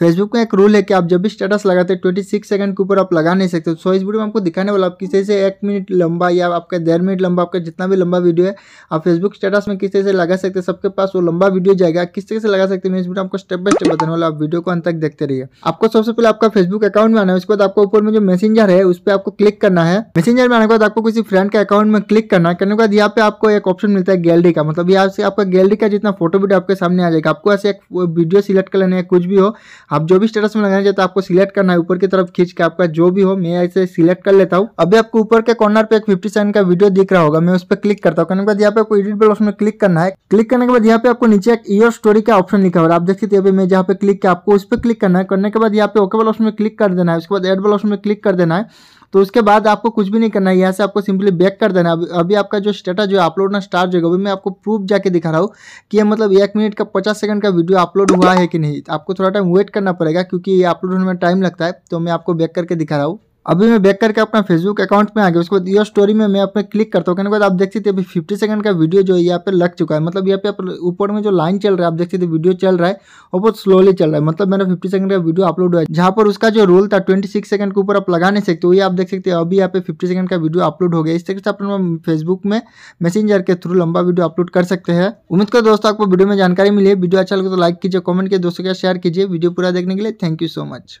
Facebook में एक rule है कि आप जब भी स्टेटस लगाते हैं ट्वेंटी सिक्स सेकंड के ऊपर आप लगा नहीं सकते सो इस वीडियो में आपको दिखाने वाला आप किसी से एक मिनट लंबा या आपका डेढ़ मिनट लंबा आपका जितना भी लंबा वीडियो है आप फेसबुक स्टेटस में किस से लगा सकते हैं सबके पास वो लंबा वीडियो जाएगा किस तरह से लगा सकते हैं इस वीडियो आपको स्टेप बाय स्टेप बताने वाला आप वीडियो को अंत तक देखते रहिए आपको सबसे पहले आपका फेसबुक अकाउंट में आना है उसके बाद आपको ऊपर में जो मैसेंजर है उस पर आपको क्लिक करना है मैसेंजर में आने के बाद आपको किसी फ्रेंड के अकाउंट में क्लिक करना है करने के बाद यहाँ पे आपको एक ऑप्शन मिलता है गैलरी का मतलब यहाँ से आपका गैलरी का जितना फोटो वीडियो आपके सामने आ जाएगा आपको ऐसे एक वीडियो सिलेक्ट कर लेना है कुछ भी हो आप जो भी स्टेटस में लगाना चाहते आपको सिलेक्ट करना है ऊपर की तरफ खींच के आपका जो भी हो मैं ऐसे सिलेक्ट कर लेता हूँ अभी आपको ऊपर के कॉर्नर पे एक फिफ्टी सेवन का वीडियो दिख रहा होगा मैं उस पर क्लिक करता हूँ करने के बाद यहाँ पे आपको एडिट बल ऑप्शन में क्लिक करना है क्लिक करने के बाद यहाँ पे आपको नीचे एक ईयर स्टोरी का ऑप्शन लिखा हो आप देख सकते मैं जहाँ पे क्लिक किया आपको उस पर क्लिक करना है करने के बाद यहाँ पे ओके बल ऑप्शन में क्लिक कर देना है उसके बाद एड बल ऑप्शन में क्लिक कर देना है तो उसके बाद आपको कुछ भी नहीं करना है यहाँ से आपको सिंपली बैक कर देना अभी अभी आपका जो स्टेटस जो अपलोड ना स्टार्ट जो अभी मैं आपको प्रूफ जाके दिखा रहा हूँ कि मतलब एक मिनट का पचास सेकंड का वीडियो अपलोड हुआ है कि नहीं आपको थोड़ा टाइम वेट करना पड़ेगा क्योंकि ये अपलोड होने में टाइम लगता है तो मैं आपको बैक करके दिखा रहा हूँ अभी मैं बैक करके अपना फेसबुक अकाउंट में आ गया उसके बाद योर स्टोरी में मैं अपने क्लिक करता हूँ कहने के बाद आप देख सकते अभी फिफ्टी सेकंड का वीडियो जो है यहाँ पे लग चुका है मतलब यहाँ पे ऊपर में जो लाइन चल रहा है आप देख सकते वीडियो चल रहा है और बहुत स्लोली चल रहा है मतलब मेरा फिफ्टी सेकंड का वीडियो अपलोड हुआ है जहाँ पर उसका जो रूल था ट्वेंटी सिक्स सेकंड के ऊपर आप लगा नहीं सकते वही आप देख सकते हैं अभी यहाँ पे फिफ्टी सेकंड का वीडियो अपलोड हो गया इस तरीके से अपने फेसबुक में मैसेंजर के थ्रू लंबा वीडियो अपलोड कर सकते हैं उम्मीद कर दोस्तों आपको वीडियो में जानकारी मिली है वीडियो अच्छा लगे तो लाइक कीजिए कॉमेंट कीजिए दोस्तों के साथ शेयर कीजिए वीडियो पूरा देखने के लिए थैंक यू सो मच